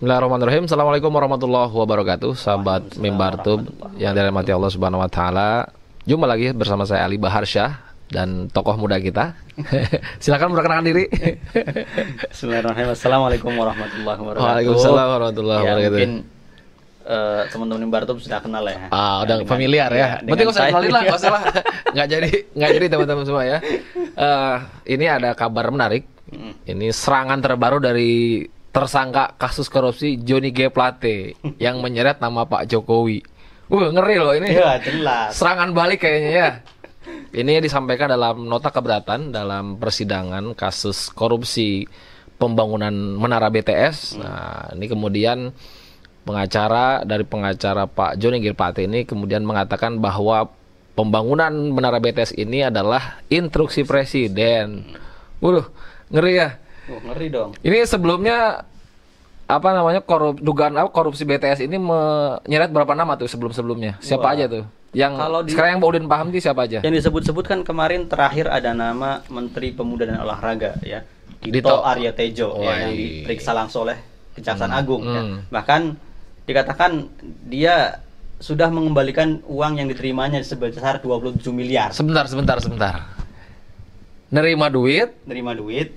Bismillahirrahmanirrahim. Assalamualaikum warahmatullahi wabarakatuh, sahabat mimbar tub yang dirahmati Allah Subhanahu wa taala. Jumpa lagi bersama saya Ali Bahar dan tokoh muda kita. Silakan memperkenalkan diri. Bismillahirrahmanirrahim. Assalamualaikum warahmatullahi wabarakatuh. Waalaikumsalam warahmatullahi ya, wabarakatuh. Ya, mungkin uh, eh, teman Mimbar Bartub sudah kenal ya. Ah, udah dengan, familiar ya. ya. Berarti gak usah kenalin lah, gak lah. nggak jadi nggak jadi teman-teman semua ya. Uh, ini ada kabar menarik. Hmm. Ini serangan terbaru dari tersangka kasus korupsi Johnny G Plate yang menyeret nama Pak Jokowi. Wah ngeri loh ini. Ya jelas. Serangan balik kayaknya ya. Ini disampaikan dalam nota keberatan dalam persidangan kasus korupsi pembangunan menara BTS. Hmm. Nah ini kemudian pengacara dari pengacara Pak Johnny G Plate ini kemudian mengatakan bahwa pembangunan menara BTS ini adalah instruksi presiden. Hmm. Waduh ngeri ya ngeri dong. Ini sebelumnya apa namanya korup dugaan apa korupsi BTS ini menyeret berapa nama tuh sebelum sebelumnya siapa Wah. aja tuh yang kalau di, sekarang yang Pak Udin paham sih siapa aja yang disebut-sebut kan kemarin terakhir ada nama Menteri Pemuda dan Olahraga ya Dito, Dito. Arya Tejo oh, ya, yang iya. diperiksa langsung oleh Kejaksaan hmm. Agung ya. hmm. ya bahkan dikatakan dia sudah mengembalikan uang yang diterimanya sebesar 27 miliar sebentar sebentar sebentar nerima duit nerima duit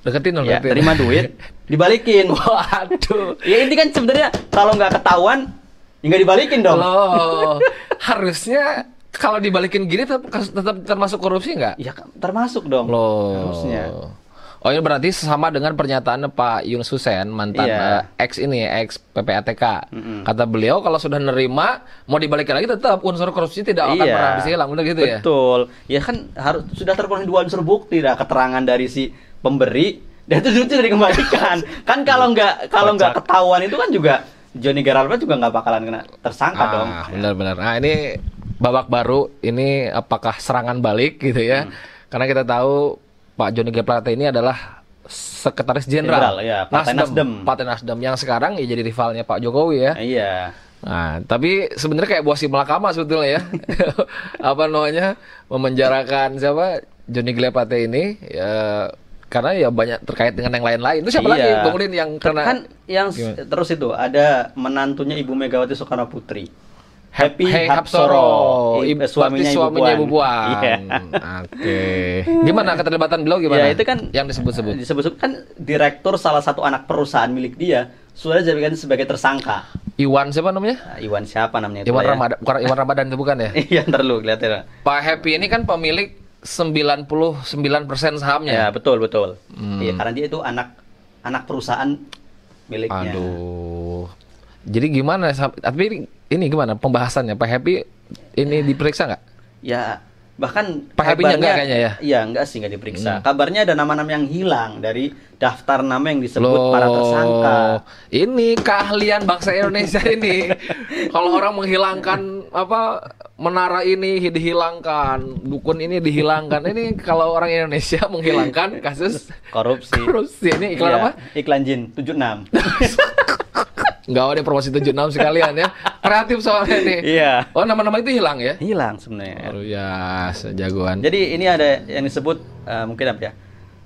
deketin dong ya, terima duit dibalikin waduh ya ini kan sebenarnya kalau nggak ketahuan ya nggak dibalikin dong Loh, harusnya kalau dibalikin gini tetap, tetap termasuk korupsi nggak ya termasuk dong Loh. harusnya Oh ini berarti sama dengan pernyataan Pak Yun Susen mantan yeah. Iya. uh, ex ini ex PPATK. Mm -hmm. Kata beliau kalau sudah nerima mau dibalikin lagi tetap unsur korupsi tidak akan yeah. pernah bisa hilang udah gitu Betul. ya. Betul. Ya kan harus sudah terpenuhi dua unsur bukti dah keterangan dari si pemberi dan itu duitnya dari kembalikan kan kalau iya. nggak kalau nggak ketahuan itu kan juga Johnny Geraldo juga nggak bakalan kena tersangka ah, dong benar-benar nah ini babak baru ini apakah serangan balik gitu ya hmm. karena kita tahu Pak Johnny G Plate ini adalah sekretaris jenderal ya, Partai Nasdem, Partai Nasdem yang sekarang ya jadi rivalnya Pak Jokowi ya. Iya. Nah, tapi sebenarnya kayak buah si melakama sebetulnya ya. apa namanya? memenjarakan siapa? Johnny G ini ya karena ya banyak terkait dengan yang lain-lain. Itu siapa iya. lagi Bang yang kan- karena kan yang Gimana? terus itu ada menantunya Ibu Megawati Soekarno Putri. Happy hey, Hapsoro, Ibu, suaminya, suaminya Ibu Puan. Iya. Oke. Okay. Gimana keterlibatan beliau gimana? Ya, itu kan yang disebut-sebut. Ah, disebut-sebut kan direktur salah satu anak perusahaan milik dia sudah dijadikan sebagai tersangka. Iwan siapa namanya? Ah, Iwan siapa namanya? Iwan Ramadan, ya? bukan Iwan Ramadan itu bukan ya? Iya, ntar lu lihat ya. Pak Happy ini kan pemilik 99% sahamnya. Ya, betul, betul. Hmm. Ya, karena dia itu anak anak perusahaan miliknya. Aduh. Jadi gimana tapi ini gimana pembahasannya Pak Happy ini ya. diperiksa nggak? Ya, bahkan Pak Happy enggak kayaknya ya. Iya, enggak sih enggak diperiksa. Hmm. Kabarnya ada nama-nama yang hilang dari daftar nama yang disebut Loh, para tersangka. Ini keahlian bangsa Indonesia ini. Kalau orang menghilangkan apa menara ini dihilangkan, dukun ini dihilangkan. Ini kalau orang Indonesia menghilangkan kasus korupsi. Korupsi ini iklan iya, apa? Iklan jin 76. Enggak ada promosi 76 sekalian ya. Kreatif soalnya ini. Iya. Oh, nama-nama itu hilang ya? Hilang sebenarnya. Oh ya, sejagoan. Jadi ini ada yang disebut uh, mungkin apa ya?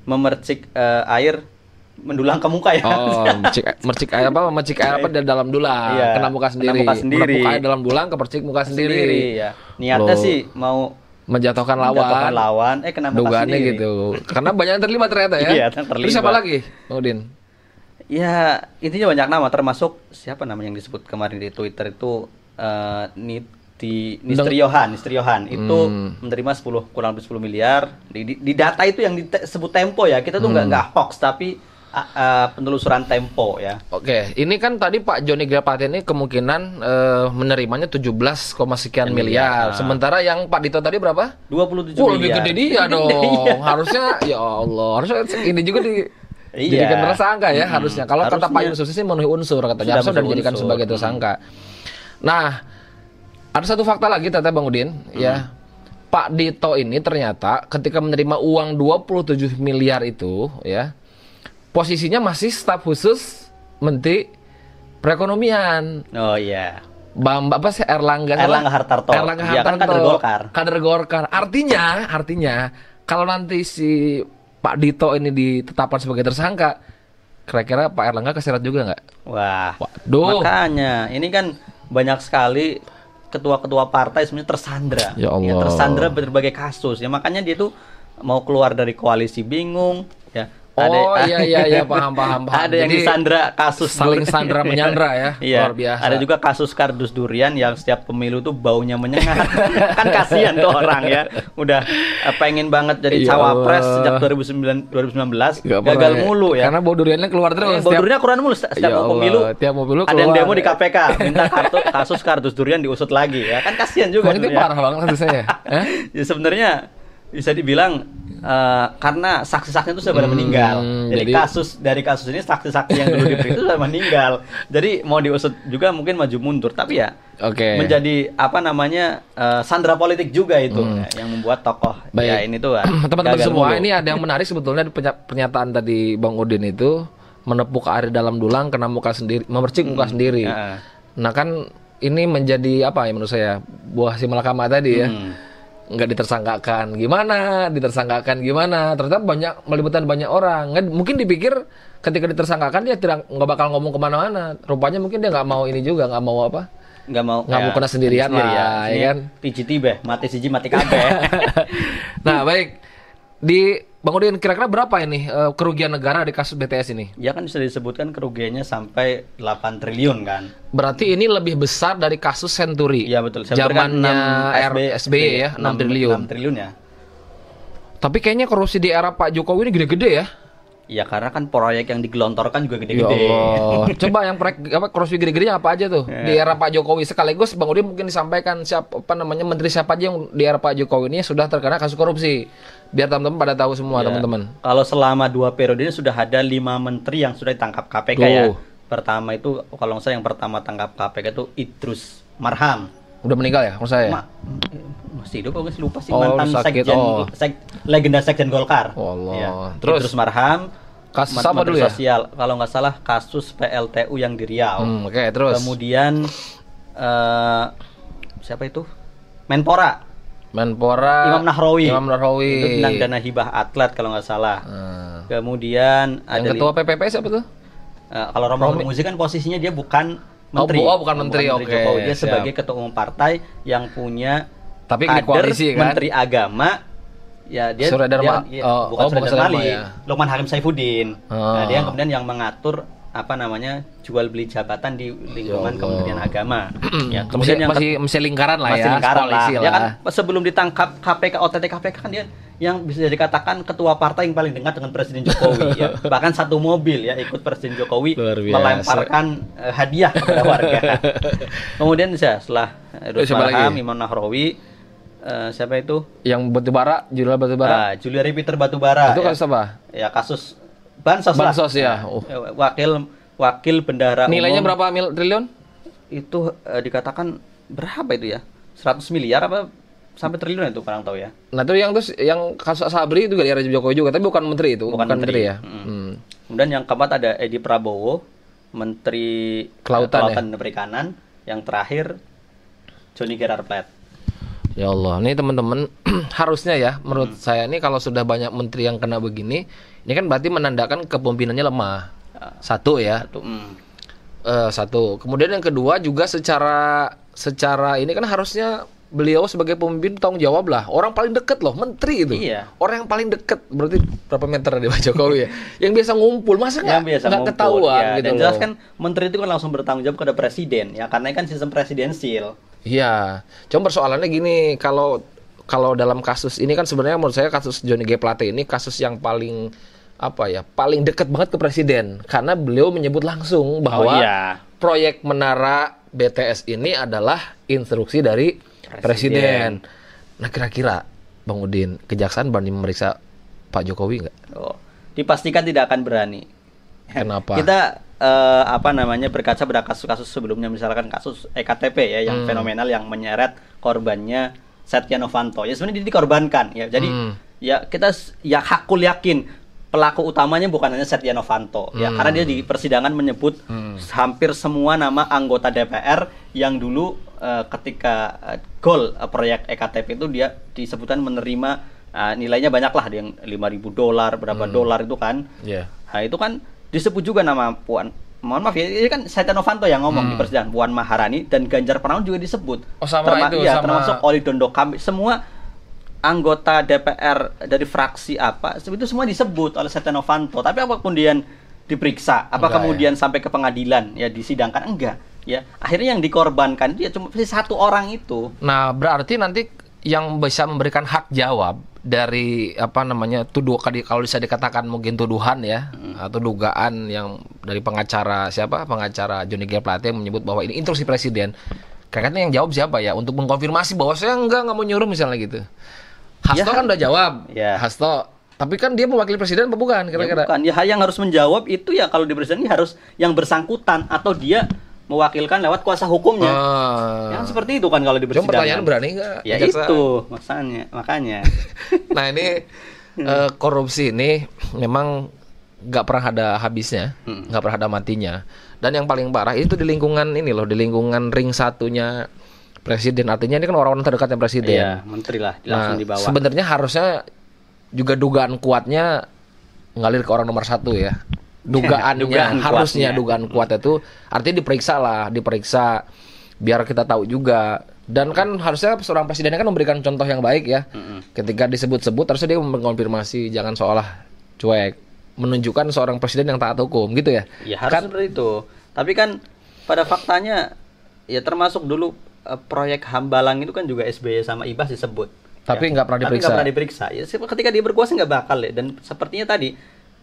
Memercik uh, air mendulang ke muka ya. Oh, mercik, mercik air apa? Mercik air apa dari dalam dulang, iya, kena muka sendiri. Kena muka sendiri. muka dalam dulang ke percik muka sendiri. sendiri ya. Niatnya Loh. sih mau menjatuhkan lawan. Menjatuhkan lawan, eh kena muka sendiri. gitu. Karena banyak yang terlibat ternyata ya. Iya, terlibat. Terus siapa lagi? Udin. Ya, intinya banyak nama termasuk siapa namanya yang disebut kemarin di Twitter itu uh, Nit di Nistriohan, Nistriohan itu hmm. menerima 10 kurang lebih 10 miliar. Di, di, di data itu yang disebut Tempo ya. Kita tuh nggak hmm. hoax tapi uh, penelusuran Tempo ya. Oke, okay. ini kan tadi Pak Joni Grapati ini kemungkinan uh, menerimanya 17, sekian miliar. Nah. Sementara yang Pak Dito tadi berapa? 27 oh, miliar. Lebih gede dia iya. dong. harusnya ya Allah, harusnya ini juga di Iya. Jadikan tersangka ya hmm. harusnya. Kalau kata Pak Yusuf sih memenuhi unsur katanya harusnya sudah dijadikan sebagai tersangka. Hmm. Nah, ada satu fakta lagi tata Bang Udin hmm. ya. Pak Dito ini ternyata ketika menerima uang 27 miliar itu ya, posisinya masih staf khusus Menteri Perekonomian. Oh iya. Yeah. Bambang apa sih Erlangga Erlangga Hartarto. Erlangga iya, kan Hartarto. Ya, kan kader Golkar. Kader Golkar. Artinya, artinya kalau nanti si Pak Dito ini ditetapkan sebagai tersangka, kira-kira Pak Erlangga keseret juga nggak? Wah. Waduh. Makanya, ini kan banyak sekali ketua-ketua partai sebenarnya tersandra. Ya, ya Allah. Ya, tersandra berbagai kasus. Ya makanya dia tuh mau keluar dari koalisi bingung, ya Oh iya iya iya paham paham paham. Ada yang Jadi, disandra kasus saling sandra menyandra ya. Iya. Luar biasa. Ada juga kasus kardus durian yang setiap pemilu tuh baunya menyengat. kan kasihan tuh orang ya. Udah eh, pengen banget jadi iya cawapres sejak 2009 2019 Gak gagal pernah, ya. mulu ya. Karena bau duriannya keluar terus. Eh, bau duriannya keluar mulu setiap ya Allah, pemilu. Tiap pemilu Ada yang demo di KPK ya. minta kartu, kasus kardus durian diusut lagi ya. Kan kasihan juga. Kan itu parah banget kasusnya ya. Eh? ya sebenarnya bisa dibilang uh, karena saksi-saksi itu sudah pada hmm, meninggal. Jadi, jadi kasus dari kasus ini saksi-saksi yang dulu diperiksa sudah meninggal. Jadi mau diusut juga mungkin maju mundur, tapi ya okay. menjadi apa namanya uh, eh, sandra politik juga itu hmm. ya, yang membuat tokoh ya, Baik. ya ini tuh eh, teman-teman semua mulu. ini ada yang menarik sebetulnya pernyataan tadi Bang Udin itu menepuk air dalam dulang kena muka sendiri, memercik muka hmm. sendiri. Ya. Nah kan ini menjadi apa ya menurut saya buah si malakama tadi ya. Hmm nggak ditersangkakan gimana ditersangkakan gimana ternyata banyak melibatkan banyak orang nggak, mungkin dipikir ketika ditersangkakan dia tidak nggak bakal ngomong kemana-mana rupanya mungkin dia nggak mau ini juga nggak mau apa nggak mau nggak ya, mau kena sendirian lah ya, ya kan pijit tiba mati siji mati kabe nah baik di Bang Udin, kira-kira berapa ini uh, kerugian negara di kasus BTS ini? Ya kan bisa disebutkan kerugiannya sampai 8 triliun kan. Berarti ini lebih besar dari kasus Century. Iya betul. Kan Zamannya SB, SBY ya, 6, 6 triliun. 6 triliun ya. Tapi kayaknya korupsi di era Pak Jokowi ini gede-gede ya. Ya karena kan proyek yang digelontorkan juga gede-gede. Ya Coba yang proyek apa crossfit gede-gede apa aja tuh ya. di era Pak Jokowi sekaligus Bang Udin mungkin disampaikan siapa apa namanya menteri siapa aja yang di era Pak Jokowi ini sudah terkena kasus korupsi. Biar teman-teman pada tahu semua ya. teman-teman. Kalau selama dua periode ini sudah ada lima menteri yang sudah ditangkap KPK ya. tuh. ya. Pertama itu kalau nggak yang pertama tangkap KPK itu Idrus Marham. Udah meninggal ya menurut saya? Ya? Ma masih hidup kok lupa sih oh, mantan sakit. sekjen oh. sek, legenda sekjen Golkar. Oh Allah. Ya. Terus Idrus Marham kasus dulu ya? sosial kalau nggak salah kasus PLTU yang di Riau. Hmm, Oke okay, terus. Kemudian uh, siapa itu? Menpora. Menpora. Imam Nahrawi. Imam Nahrawi. Itu tentang dana hibah atlet kalau nggak salah. Hmm. Kemudian yang ada ketua PPP siapa tuh? Uh, kalau Romo Romi Muzi kan posisinya dia bukan menteri. Oh, oh bukan menteri, oke. Okay. Jokowi. Dia siap. sebagai ketua umum partai yang punya tapi kader koalisi, kan? menteri agama ya dia dia, ya, oh, bukan oh, Surya Dharma, ya. Lokman Hakim Saifuddin. Oh. Nah, dia ah. kemudian yang mengatur apa namanya jual beli jabatan di lingkungan ya Kementerian Agama. ya, kemudian yang masih masih lingkaran lah masih ya. lingkaran lah. Ya kan sebelum ditangkap KPK OTT KPK kan dia yang bisa dikatakan ketua partai yang paling dekat dengan Presiden Jokowi ya. Bahkan satu mobil ya ikut Presiden Jokowi melemparkan uh, hadiah kepada warga. Kemudian saya setelah Idrus eh, Imam Nahrawi, uh, siapa itu? Yang batubara, Julia batubara. Uh, Julia Peter batubara. Itu ya. kasus ya. apa? Ya kasus bansos, bansos lah. ya. Nah, oh. Eh, wakil wakil bendahara Nilainya umum, berapa mil triliun? Itu eh, dikatakan berapa itu ya? 100 miliar apa sampai triliun itu kurang tahu ya. Nah, itu yang terus yang kasus Sabri itu gara-gara Jokowi juga, tapi bukan menteri itu, bukan, bukan menteri. menteri ya. Hmm. Hmm. Kemudian yang keempat ada Edi Prabowo, Menteri Kelautan, eh, Kelautan ya? dan Perikanan, yang terakhir Johnny Gerard Platt. Ya Allah, ini teman-teman harusnya ya menurut hmm. saya ini kalau sudah banyak menteri yang kena begini, ini kan berarti menandakan kepemimpinannya lemah. Ya. Satu ya. Satu. Hmm. Uh, satu. Kemudian yang kedua juga secara secara ini kan harusnya beliau sebagai pemimpin tanggung jawab lah. Orang paling deket loh, menteri itu. Iya. Orang yang paling deket berarti berapa meter dari Pak Jokowi ya? Yang biasa ngumpul, masa nggak nggak ketahuan ya. gitu. Dan jelas kan menteri itu kan langsung bertanggung jawab kepada presiden ya, karena ini kan sistem presidensil. Iya. Cuma persoalannya gini, kalau kalau dalam kasus ini kan sebenarnya menurut saya kasus Johnny G Plate ini kasus yang paling apa ya paling dekat banget ke presiden karena beliau menyebut langsung bahwa oh, iya. proyek menara BTS ini adalah instruksi dari presiden. presiden. Nah kira-kira Bang Udin kejaksaan berani memeriksa Pak Jokowi nggak? Oh, dipastikan tidak akan berani. Kenapa? Kita eh, apa namanya berkaca pada kasus-kasus sebelumnya misalkan kasus EKTP ya yang hmm. fenomenal yang menyeret korbannya Setia Novanto. Ya sebenarnya dia dikorbankan ya. Jadi hmm. ya kita ya hakul yakin pelaku utamanya bukan hanya Setia Novanto ya, hmm. ya karena dia di persidangan menyebut hmm. hampir semua nama anggota DPR yang dulu uh, ketika uh, gol uh, proyek EKTP itu dia disebutkan menerima uh, nilainya banyaklah, lah yang 5000 dolar berapa hmm. dolar itu kan yeah. nah itu kan disebut juga nama Puan mohon maaf ya ini kan Setia Novanto yang ngomong hmm. di persidangan Puan Maharani dan Ganjar Pranowo juga disebut oh, sama Terma itu, ya sama... termasuk Oli Dondo Kambi semua anggota DPR dari fraksi apa itu semua disebut oleh Setia Novanto tapi apa kemudian diperiksa apa enggak, kemudian ya. sampai ke pengadilan ya disidangkan enggak ya akhirnya yang dikorbankan dia ya cuma satu orang itu nah berarti nanti yang bisa memberikan hak jawab dari apa namanya tuduh kalau bisa dikatakan mungkin tuduhan ya hmm. atau dugaan yang dari pengacara siapa pengacara Johnny G Plate menyebut bahwa ini instruksi presiden kayaknya yang jawab siapa ya untuk mengkonfirmasi bahwa saya enggak nggak mau nyuruh misalnya gitu Hasto ya, kan udah jawab. Ya. Hasto tapi kan dia mewakili presiden apa bukan ya kira-kira? Ya, bukan. Ya yang harus menjawab itu ya kalau di presiden harus yang bersangkutan atau dia mewakilkan lewat kuasa hukumnya. Ah. Yang seperti itu kan kalau di presiden. pertanyaan berani nggak? Ya Jaksa. itu makanya. Makanya. nah ini uh, korupsi ini memang nggak pernah ada habisnya, hmm. nggak hmm. pernah ada matinya. Dan yang paling parah itu di lingkungan ini loh, di lingkungan ring satunya presiden. Artinya ini kan orang-orang terdekatnya presiden. Iya, menteri lah nah, langsung nah, dibawa. Sebenarnya harusnya juga dugaan kuatnya ngalir ke orang nomor satu ya. Dugaan dugaan harusnya dugaan kuat itu artinya diperiksa lah, diperiksa biar kita tahu juga. Dan kan harusnya seorang presidennya kan memberikan contoh yang baik ya. Mm -hmm. Ketika disebut-sebut harusnya dia mengkonfirmasi jangan seolah cuek menunjukkan seorang presiden yang taat hukum gitu ya. Ya harus kan, seperti itu. Tapi kan pada faktanya ya termasuk dulu uh, proyek Hambalang itu kan juga SBY sama Ibas disebut. Tapi ya. nggak ya. pernah diperiksa. Tapi nggak pernah diperiksa. Ya, ketika dia berkuasa nggak bakal ya. Dan sepertinya tadi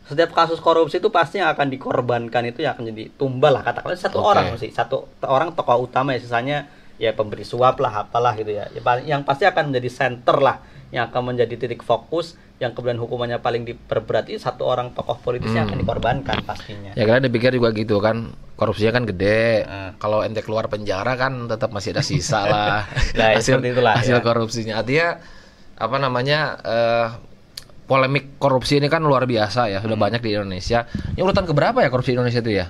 setiap kasus korupsi itu pasti yang akan dikorbankan itu yang akan jadi tumbal lah katakanlah satu okay. orang sih satu orang tokoh utama ya sisanya ya pemberi suap lah apalah gitu ya, ya yang pasti akan menjadi center lah yang akan menjadi titik fokus yang kemudian hukumannya paling diperberat itu satu orang tokoh politisnya hmm. akan dikorbankan pastinya. Ya karena dipikir juga gitu kan korupsinya kan gede. Hmm. Kalau ente keluar penjara kan tetap masih ada sisa lah nah, hasil itulah, hasil ya. korupsinya. Artinya apa namanya uh, polemik korupsi ini kan luar biasa ya sudah hmm. banyak di Indonesia. Ini urutan keberapa ya korupsi Indonesia itu ya?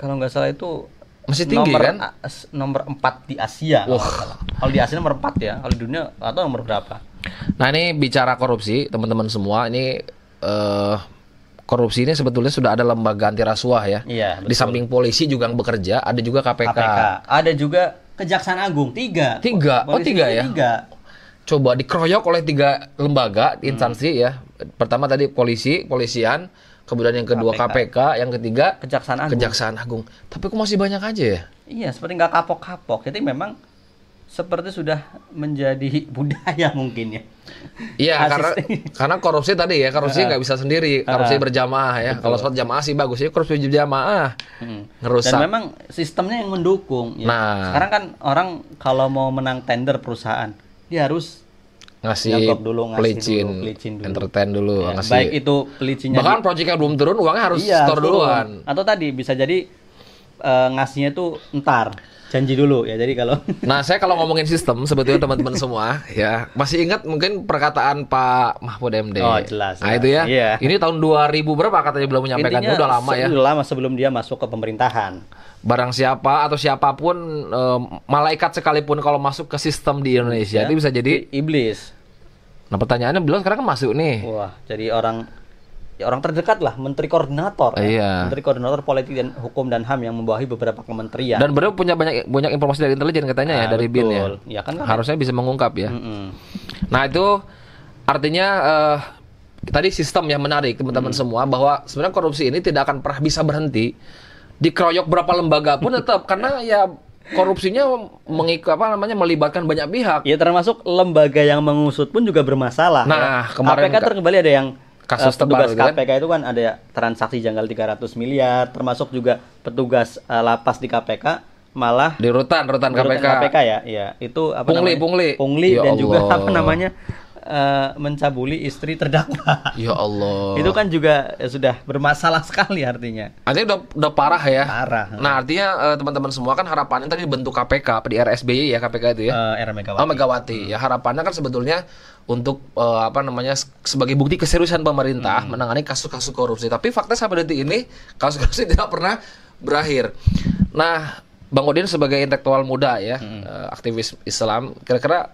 Kalau nggak salah itu masih tinggi nomor, kan? Nomor empat di Asia. Wah. Kalau, kalau di Asia nomor empat ya, kalau di dunia atau nomor berapa? Nah ini bicara korupsi teman-teman semua ini uh, korupsi ini sebetulnya sudah ada lembaga anti rasuah ya. Iya. Betul. Di samping polisi juga yang bekerja, ada juga KPK. KPK. Ada juga Kejaksaan Agung tiga. Tiga. Oh, polisi oh tiga ya. Tiga. Coba dikeroyok oleh tiga lembaga hmm. instansi hmm. ya. Pertama tadi polisi, polisian, kemudian yang kedua KPK, KPK yang ketiga Kejaksaan Agung. Kejaksaan Agung. Tapi kok masih banyak aja ya? Iya, seperti nggak kapok-kapok. Jadi memang seperti sudah menjadi budaya mungkin ya. Iya karena karena korupsi tadi ya korupsi nggak bisa sendiri korupsi uh, berjamaah ya kalau sholat jamaah sih bagus ya korupsi berjamaah hmm. ngerusak. Dan memang sistemnya yang mendukung. Ya. Nah sekarang kan orang kalau mau menang tender perusahaan dia harus ngasih dulu, ngasih pelicin, dulu, pelicin dulu. entertain dulu, ya, ngasih. Baik itu pelicinnya. Bahkan proyeknya belum turun, uangnya harus iya, store duluan. Atau tadi bisa jadi uh, ngasihnya tuh ntar janji dulu ya jadi kalau nah saya kalau ngomongin sistem sebetulnya teman-teman semua ya masih ingat mungkin perkataan Pak Mahfud MD oh jelas nah ya. itu ya yeah. ini tahun 2000 berapa katanya belum menyampaikan Intinya, itu udah lama ya udah lama sebelum dia masuk ke pemerintahan barang siapa atau siapapun e, malaikat sekalipun kalau masuk ke sistem di Indonesia ya. itu bisa jadi iblis nah pertanyaannya belum sekarang kan masuk nih wah jadi orang ya orang terdekat lah, menteri koordinator, uh, ya. Iya. menteri koordinator politik dan hukum dan ham yang membawahi beberapa kementerian. Dan beliau punya banyak banyak informasi dari intelijen katanya uh, ya ah, dari betul. bin ya. ya kan, kan ya. Harusnya bisa mengungkap ya. Mm -mm. Nah itu artinya uh, tadi sistem yang menarik teman-teman mm. semua bahwa sebenarnya korupsi ini tidak akan pernah bisa berhenti dikeroyok berapa lembaga pun tetap karena ya korupsinya mengikut apa namanya melibatkan banyak pihak. Ya termasuk lembaga yang mengusut pun juga bermasalah. Ya. Nah ya. kemarin KPK terkembali ada yang kasus uh, petugas tebal, KPK kan? itu kan ada ya, transaksi janggal 300 miliar termasuk juga petugas uh, lapas di KPK malah di rutan rutan, di rutan KPK. ya ya itu apa pungli namanya? pungli pungli ya dan Allah. juga apa namanya Eh, mencabuli istri terdakwa. Ya Allah. Itu kan juga ya, sudah bermasalah sekali artinya. Artinya udah udah parah ya. Parah. Nah, artinya teman eh, teman-teman semua kan harapannya tadi bentuk KPK di RSBY ya KPK itu ya. Uh, era Megawati. Oh, Megawati. Hmm. Ya harapannya kan sebetulnya untuk uh, apa namanya sebagai bukti keseriusan pemerintah hmm. menangani kasus-kasus korupsi. Tapi fakta sampai detik ini kasus korupsi tidak pernah berakhir. Nah, Bang Odin sebagai intelektual muda ya, hmm. aktivis Islam, kira-kira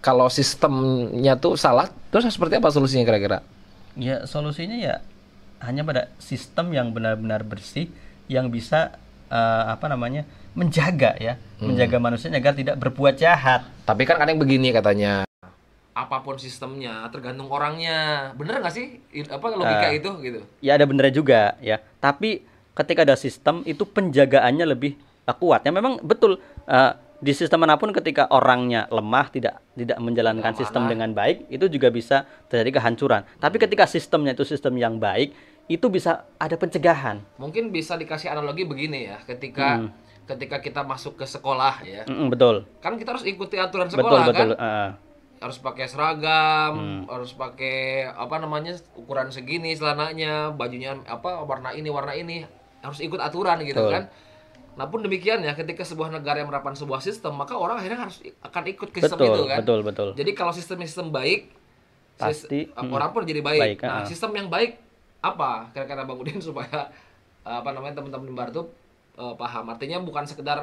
kalau sistemnya tuh salah, terus seperti apa solusinya kira-kira? Ya, solusinya ya hanya pada sistem yang benar-benar bersih yang bisa uh, apa namanya? menjaga ya, hmm. menjaga manusia agar tidak berbuat jahat. Tapi kan kadang begini katanya apapun sistemnya tergantung orangnya bener nggak sih apa logika uh, itu gitu ya ada benernya juga ya tapi ketika ada sistem itu penjagaannya lebih eh, kuat ya memang betul uh, di sistem manapun ketika orangnya lemah tidak tidak menjalankan sistem dengan baik itu juga bisa terjadi kehancuran tapi hmm. ketika sistemnya itu sistem yang baik itu bisa ada pencegahan mungkin bisa dikasih analogi begini ya ketika hmm. ketika kita masuk ke sekolah ya hmm, betul kan kita harus ikuti aturan sekolah betul, kan uh. harus pakai seragam hmm. harus pakai apa namanya ukuran segini celananya bajunya apa warna ini warna ini harus ikut aturan gitu betul. kan Nah pun demikian ya, ketika sebuah negara yang menerapkan sebuah sistem, maka orang akhirnya harus akan ikut ke sistem betul, itu kan. Betul, betul. Jadi kalau sistem sistem baik, pasti sistem, hmm, orang pun jadi baik. baik nah, uh. sistem yang baik apa kira-kira Bang Udin supaya apa namanya teman-teman di Bartup uh, e, paham. Artinya bukan sekedar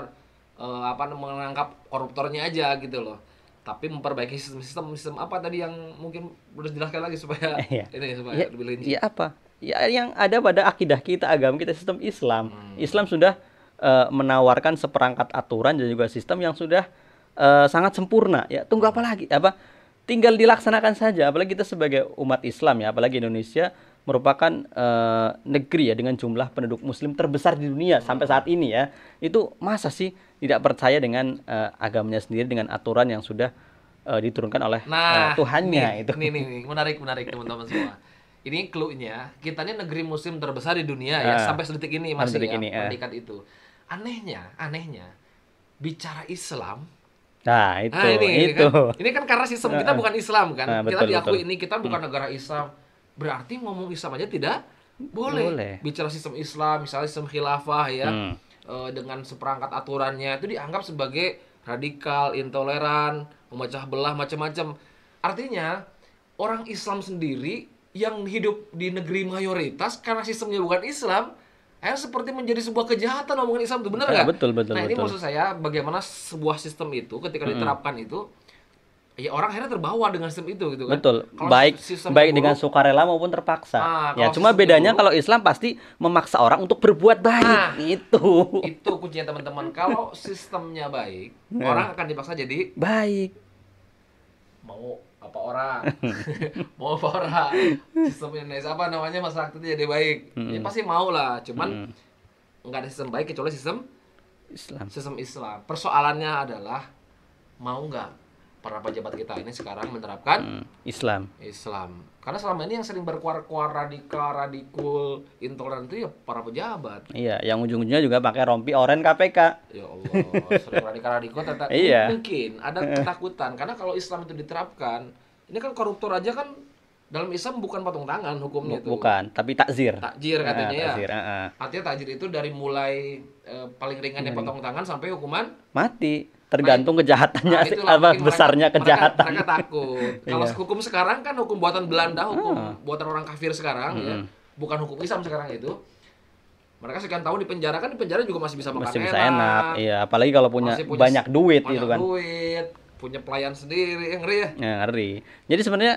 uh, apa menangkap koruptornya aja gitu loh. Tapi memperbaiki sistem-sistem sistem apa tadi yang mungkin harus dijelaskan lagi supaya iya. ini supaya ya, lebih linci. Ya apa? Ya yang ada pada akidah kita, agama kita, sistem Islam. Hmm. Islam sudah Eh, menawarkan seperangkat aturan dan juga sistem yang sudah uh, sangat sempurna ya tunggu apa lagi apa tinggal dilaksanakan saja apalagi kita sebagai umat Islam ya apalagi Indonesia merupakan uh, negeri ya dengan jumlah penduduk muslim terbesar di dunia sampai saat ini ya itu masa sih tidak percaya dengan uh, agamanya sendiri dengan aturan yang sudah uh, diturunkan oleh nah, uh, Tuhannya nih, itu nih, nih, menarik menarik teman-teman semua ini clue-nya kita ini negeri muslim terbesar di dunia ya ah. sampai sedetik ini masih detik ya, ini, ya. itu anehnya anehnya bicara Islam nah, nah itu nah, ini, itu kan, ini kan karena sistem kita bukan Islam kan nah, betul, kita diakui betul. ini kita bukan hmm. negara Islam berarti ngomong Islam aja tidak boleh, boleh. bicara sistem Islam misalnya sistem khilafah ya hmm. e, dengan seperangkat aturannya itu dianggap sebagai radikal intoleran memecah belah macam-macam artinya orang Islam sendiri yang hidup di negeri mayoritas karena sistemnya bukan Islam akhirnya seperti menjadi sebuah kejahatan omongan Islam itu benar ya, nggak? Ya, betul betul. Nah betul. ini maksud saya bagaimana sebuah sistem itu ketika hmm diterapkan itu ya orang akhirnya terbawa dengan sistem itu gitu kan. Betul. Kalau baik baik buruk, dengan sukarela maupun terpaksa. Nah, ya cuma bedanya buruk, kalau Islam pasti memaksa orang untuk berbuat baik. Nah, itu. Itu kuncinya teman-teman. kalau sistemnya baik, hmm. orang akan dipaksa jadi baik. Mau apa orang mau apa orang sistem Indonesia apa namanya masyarakat itu jadi baik hmm. ya pasti mau lah cuman nggak hmm. ada sistem baik kecuali sistem Islam sistem Islam persoalannya adalah mau nggak para pejabat kita ini sekarang menerapkan hmm, Islam. Islam. Karena selama ini yang sering berkuar-kuar radikal, radikul, intoleran itu ya para pejabat. Iya, yang ujung-ujungnya juga pakai rompi oren KPK. Ya Allah, sering radikal-radikul tetap iya. mungkin ada ketakutan karena kalau Islam itu diterapkan, ini kan koruptor aja kan dalam Islam bukan potong tangan hukumnya itu. Bukan, tapi takzir. Takzir ah, katanya ya. Takzir, ya. uh, uh. Artinya takzir itu dari mulai uh, paling ringan hmm. potong tangan sampai hukuman mati tergantung nah, kejahatannya nah, itulah, apa besarnya mereka, kejahatan mereka, mereka takut kalau iya. hukum sekarang kan hukum buatan Belanda ah. hukum ah. buatan orang kafir sekarang ya. hmm. ya bukan hukum Islam sekarang itu mereka sekian tahun di penjara kan di penjara juga masih bisa makan masih bisa enak, enak. iya apalagi kalau punya, punya banyak duit banyak gitu kan duit punya pelayan sendiri ya, ngeri ya, ya ngeri jadi sebenarnya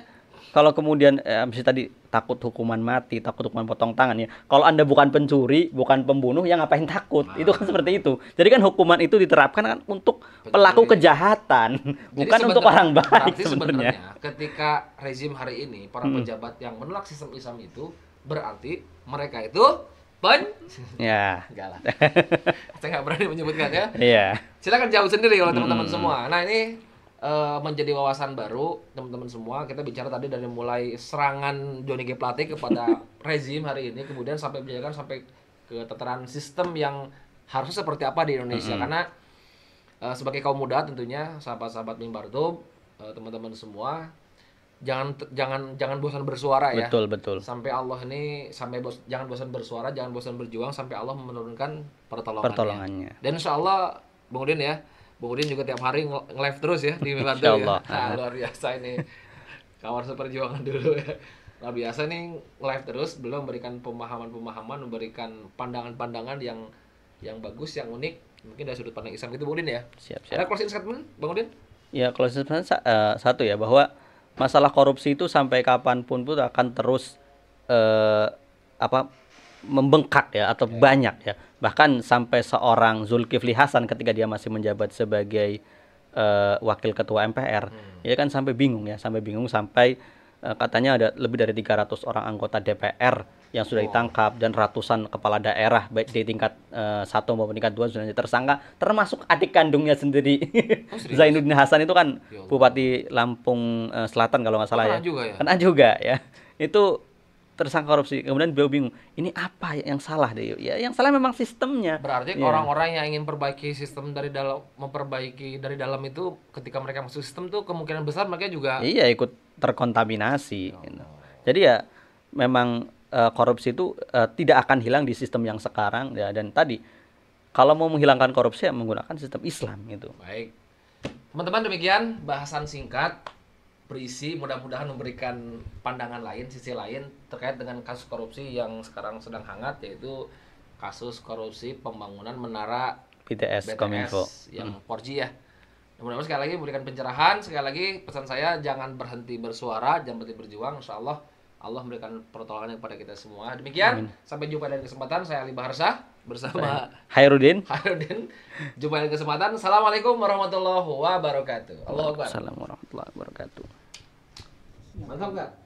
kalau kemudian eh, mesti tadi takut hukuman mati, takut hukuman potong tangan ya. Kalau Anda bukan pencuri, bukan pembunuh, yang ngapain takut? Nah. Itu kan seperti itu. Jadi kan hukuman itu diterapkan kan untuk pencuri. pelaku kejahatan, Jadi bukan untuk orang baik sebenarnya. Ketika rezim hari ini para hmm. pejabat yang menolak sistem Islam itu berarti mereka itu pen. Ya. Enggak lah. Saya nggak berani menyebutkan ya. Iya. Silakan jawab sendiri kalau teman-teman hmm. semua. Nah ini Eh, menjadi wawasan baru teman-teman semua. Kita bicara tadi dari mulai serangan Johnny G Plate kepada rezim hari ini, kemudian sampai penjajakan sampai ke tataran sistem yang harusnya seperti apa di Indonesia. Mm -hmm. Karena uh, sebagai kaum muda tentunya sahabat-sahabat mimbar itu eh, teman-teman semua jangan jangan jangan bosan bersuara ya. Betul betul. Sampai Allah ini sampai bos, jangan bosan bersuara, jangan bosan berjuang sampai Allah menurunkan pertolongannya. Pertolongannya. Dan insya Allah kemudian ya Bung Udin juga tiap hari nge-live terus ya di Milan ya. Nah, luar biasa ini. kamar seperjuangan dulu ya. Luar biasa nih live terus, belum memberikan pemahaman-pemahaman, memberikan pandangan-pandangan yang yang bagus, yang unik. Mungkin dari sudut pandang Islam itu, Bung Udin ya. Siap, siap. Ada closing statement Bung Udin? Ya, closing statement uh, satu ya bahwa masalah korupsi itu sampai kapanpun pun akan terus uh, apa membengkak ya atau yeah. banyak ya. Bahkan sampai seorang Zulkifli Hasan ketika dia masih menjabat sebagai uh, wakil ketua MPR, hmm. ya kan sampai bingung ya, sampai bingung sampai uh, katanya ada lebih dari 300 orang anggota DPR yang sudah ditangkap dan ratusan kepala daerah baik di tingkat uh, satu maupun tingkat dua sudah tersangka termasuk adik kandungnya sendiri oh, Zainuddin Hasan itu kan ya Bupati Lampung uh, Selatan kalau nggak salah oh, ya. Juga, ya kena juga ya itu tersangka korupsi. Kemudian beliau bingung, ini apa ya yang salah deh? Ya, yang salah memang sistemnya. Berarti orang iya. orang-orang yang ingin perbaiki sistem dari dalam memperbaiki dari dalam itu ketika mereka masuk sistem tuh kemungkinan besar mereka juga Iya, ikut terkontaminasi oh. Jadi ya memang uh, korupsi itu uh, tidak akan hilang di sistem yang sekarang ya dan tadi kalau mau menghilangkan korupsi ya menggunakan sistem Islam itu. Baik. Teman-teman demikian bahasan singkat berisi mudah-mudahan memberikan pandangan lain sisi lain terkait dengan kasus korupsi yang sekarang sedang hangat yaitu kasus korupsi pembangunan menara BTS, BTS Kominfo yang 4G hmm. ya mudah-mudahan sekali lagi memberikan pencerahan sekali lagi pesan saya jangan berhenti bersuara jangan berhenti berjuang insya Allah Allah memberikan pertolongan kepada kita semua demikian Amin. sampai jumpa dan kesempatan saya Ali Baharsa bersama Hairudin. Hairudin. Jumpa dan kesempatan. Assalamualaikum warahmatullahi wabarakatuh. Assalamualaikum warahmatullahi wabarakatuh. 满不的。